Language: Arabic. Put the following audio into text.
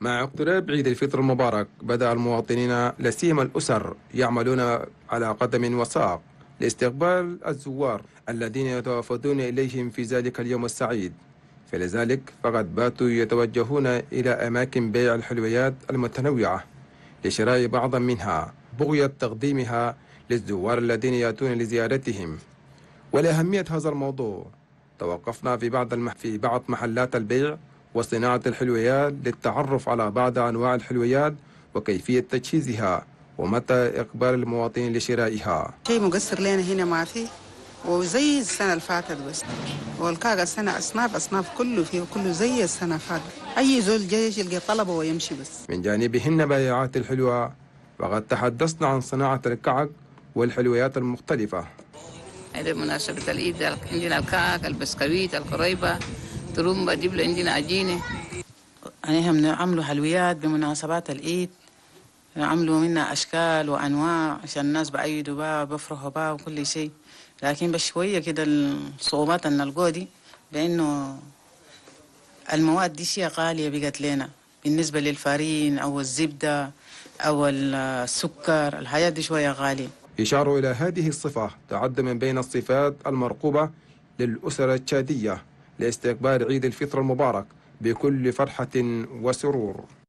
مع اقتراب عيد الفطر المبارك بدأ المواطنين لا سيما الأسر يعملون على قدم وساق لاستقبال الزوار الذين يتوافدون إليهم في ذلك اليوم السعيد فلذلك فقد باتوا يتوجهون إلى أماكن بيع الحلويات المتنوعة لشراء بعضا منها بغية تقديمها للزوار الذين يأتون لزيارتهم ولأهمية هذا الموضوع توقفنا في بعض, المح في بعض محلات البيع وصناعة الحلويات للتعرف على بعض أنواع الحلويات وكيفية تجهيزها ومتى إقبال المواطنين لشرائها شيء مقصر لنا هنا ما فيه وزي السنة الفاتت بس والكاغا السنة أصناف أصناف كله فيه كله زي السنة فاتت أي زول جاي يلقى طلبه ويمشي بس من جانبهن بياعات الحلوى وقد تحدثنا عن صناعة الكعك والحلويات المختلفة هذه مناسبة الإيد عندنا الكعك البسكويت القريبة ترم بجيب عندنا عجينة يعني هم عملوا حلويات بمناسبات العيد عملوا منها أشكال وأنواع عشان الناس بعيدوا بها بفرحوا بها وكل شيء لكن بس شوية كده الصعوبات اللي نلقوها دي بأنه المواد دي شيء غالية بقت لنا بالنسبة للفارين أو الزبدة أو السكر الحياة دي شوية غالية يشار إلى هذه الصفة تعد من بين الصفات المرقوبة للأسرة التشادية لاستقبال عيد الفطر المبارك بكل فرحة وسرور